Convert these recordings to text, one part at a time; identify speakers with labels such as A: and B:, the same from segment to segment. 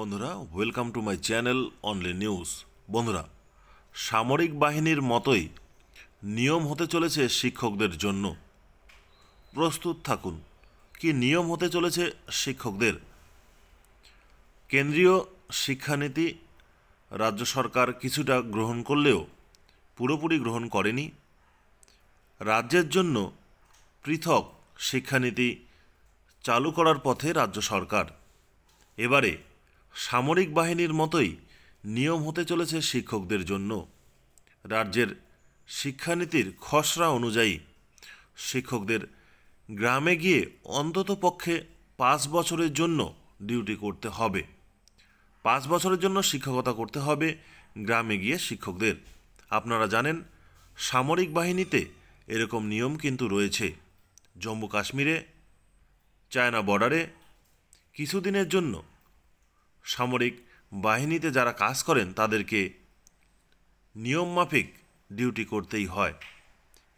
A: বন্ধুরা welcome to my channel only news বন্ধুরা সামরিক বাহিনীর মতোই নিয়ম হতে চলেছে শিক্ষকদের জন্য প্রস্তুত থাকুন কি নিয়ম হতে চলেছে শিক্ষকদের কেন্দ্রীয় শিক্ষানীতি রাজ্য সরকার কিছুটা গ্রহণ করলেও পুরোপুরি গ্রহণ করেনি রাজ্যের জন্য পৃথক শিক্ষানীতি চালু করার পথে রাজ্য সরকার এবারে সামরিক বাহিনীর মতোই নিয়ম হতে চলেছে শিক্ষকদের জন্য রাজ্যের শিক্ষানীতির খসড়া অনুযায়ী শিক্ষকদের গ্রামে গিয়ে অন্তত পক্ষে পাঁচ বছরের জন্য ডিউটি করতে হবে পাঁচ বছরের জন্য শিক্ষকতা করতে হবে গ্রামে গিয়ে শিক্ষকদের আপনারা জানেন সামরিক বাহিনীতে এরকম নিয়ম কিন্তু রয়েছে জম্মু কাশ্মীরে চায়না বর্ডারে কিছুদিনের জন্য সামরিক বাহিনীতে যারা কাজ করেন তাদেরকে নিয়মমাফিক ডিউটি করতেই হয়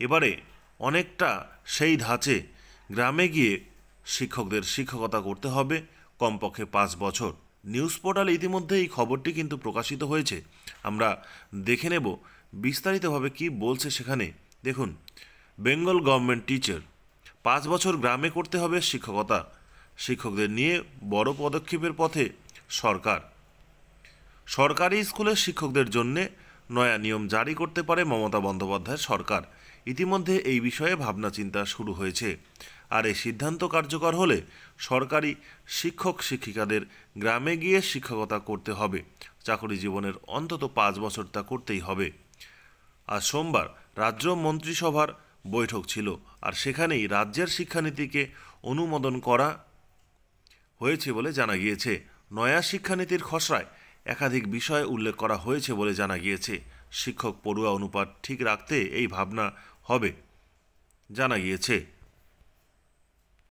A: এবারে অনেকটা সেই ধাঁচে গ্রামে গিয়ে শিক্ষকদের শিক্ষকতা করতে হবে কমপক্ষে পাঁচ বছর নিউজ পোর্টালে ইতিমধ্যে এই খবরটি কিন্তু প্রকাশিত হয়েছে আমরা দেখে নেব বিস্তারিতভাবে কি বলছে সেখানে দেখুন বেঙ্গল গভর্নমেন্ট টিচার পাঁচ বছর গ্রামে করতে হবে শিক্ষকতা শিক্ষকদের নিয়ে বড় পদক্ষেপের পথে সরকার সরকারি স্কুলের শিক্ষকদের জন্য নয়া নিয়ম জারি করতে পারে মমতা বন্দ্যোপাধ্যায় সরকার ইতিমধ্যে এই বিষয়ে ভাবনা চিন্তা শুরু হয়েছে আর এই সিদ্ধান্ত কার্যকর হলে সরকারি শিক্ষক শিক্ষিকাদের গ্রামে গিয়ে শিক্ষকতা করতে হবে চাকরি জীবনের অন্তত পাঁচ বছর তা করতেই হবে আজ সোমবার রাজ্য মন্ত্রিসভার বৈঠক ছিল আর সেখানেই রাজ্যের শিক্ষানীতিকে অনুমোদন করা হয়েছে বলে জানা গিয়েছে নয়া শিক্ষানীতির খসড়ায় একাধিক বিষয় উল্লেখ করা হয়েছে বলে জানা গিয়েছে শিক্ষক পড়ুয়া অনুপাত ঠিক রাখতে এই ভাবনা হবে জানা গিয়েছে